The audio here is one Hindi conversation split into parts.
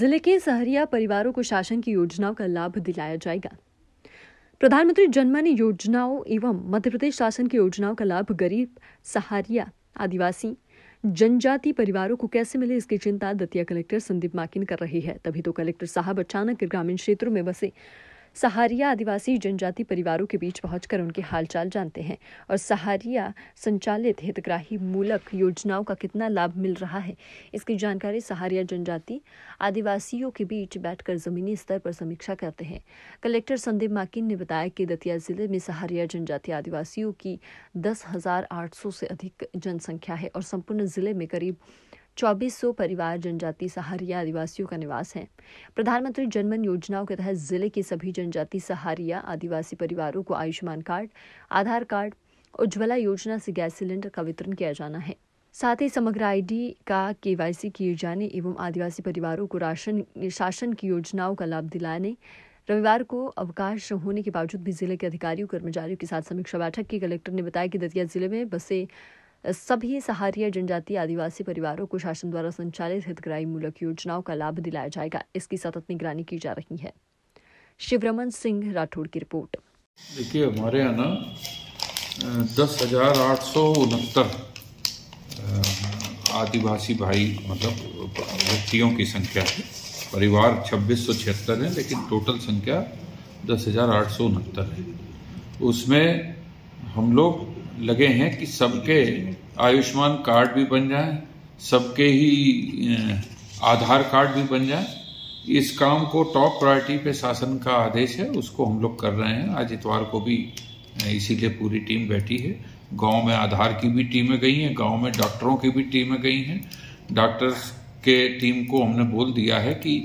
जिले के सहरिया परिवारों को शासन की योजनाओं का लाभ दिलाया जाएगा प्रधानमंत्री जनमन योजनाओं एवं मध्य प्रदेश शासन की योजनाओं का लाभ गरीब सहारिया आदिवासी जनजाति परिवारों को कैसे मिले इसकी चिंता दतिया कलेक्टर संदीप माकिन कर रही है तभी तो कलेक्टर साहब अचानक ग्रामीण क्षेत्रों में बसे सहारिया आदिवासी जनजाति परिवारों के बीच पहुंचकर उनके हालचाल जानते हैं और सहारिया संचालित हितग्राही मूलक योजनाओं का कितना लाभ मिल रहा है इसकी जानकारी सहारिया जनजाति आदिवासियों के बीच बैठकर जमीनी स्तर पर समीक्षा करते हैं कलेक्टर संदीप माकिन ने बताया कि दतिया जिले में सहारिया जनजाति आदिवासियों की दस हजार आठ सौ से अधिक जनसंख्या है और संपूर्ण जिले में करीब 2400 परिवार जनजाति सहारिया आदिवासियों का निवास है प्रधानमंत्री जनमन योजनाओं के तहत जिले के सभी जनजाति सहारिया आदिवासी परिवारों को आयुष्मान कार्ड आधार कार्ड उज्ज्वला योजना से गैस सिलेंडर का वितरण किया जाना है साथ ही समग्र आईडी का केवाईसी किए जाने एवं आदिवासी परिवारों को राशन शासन की योजनाओं का लाभ दिलाने रविवार को अवकाश होने के बावजूद भी जिले के अधिकारियों कर्मचारियों के साथ समीक्षा बैठक की कलेक्टर ने बताया कि दतिया जिले में बसें सभी सहारिया जनजातीय आदिवासी परिवारों को शासन द्वारा संचालित हितग्राही मूलक योजनाओं का लाभ दिलाया जाएगा इसकी सतत निगरानी की जा रही है शिवरमन सिंह राठौड़ की रिपोर्ट देखिए हमारे यहाँ ना दस हजार आठ सौ उनहत्तर आदिवासी भाई मतलब व्यक्तियों की संख्या है परिवार छब्बीस सौ छिहत्तर है लेकिन टोटल संख्या दस हजार आठ सौ उनहत्तर है उसमें हम लोग लगे हैं कि सबके आयुष्मान कार्ड भी बन जाए सबके ही आधार कार्ड भी बन जाए इस काम को टॉप प्रायोरिटी पे शासन का आदेश है उसको हम लोग कर रहे हैं आज इतवार को भी इसीलिए पूरी टीम बैठी है गांव में आधार की भी टीमें गई हैं गांव में डॉक्टरों की भी टीमें गई हैं डॉक्टर्स के टीम को हमने बोल दिया है कि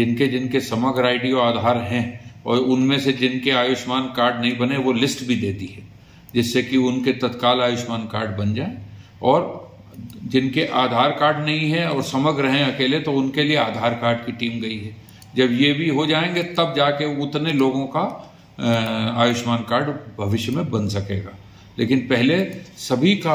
जिनके जिनके समग्र आई और आधार हैं और उनमें से जिनके आयुष्मान कार्ड नहीं बने वो लिस्ट भी दे दी है जिससे कि उनके तत्काल आयुष्मान कार्ड बन जाए और जिनके आधार कार्ड नहीं है और समग्र हैं अकेले तो उनके लिए आधार कार्ड की टीम गई है जब ये भी हो जाएंगे तब जाके उतने लोगों का आयुष्मान कार्ड भविष्य में बन सकेगा लेकिन पहले सभी का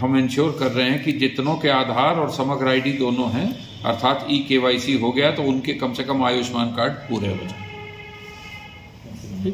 हम इंश्योर कर रहे हैं कि जितनों के आधार और समग्र आईडी दोनों हैं अर्थात ई के हो गया तो उनके कम से कम आयुष्मान कार्ड पूरे हो जाए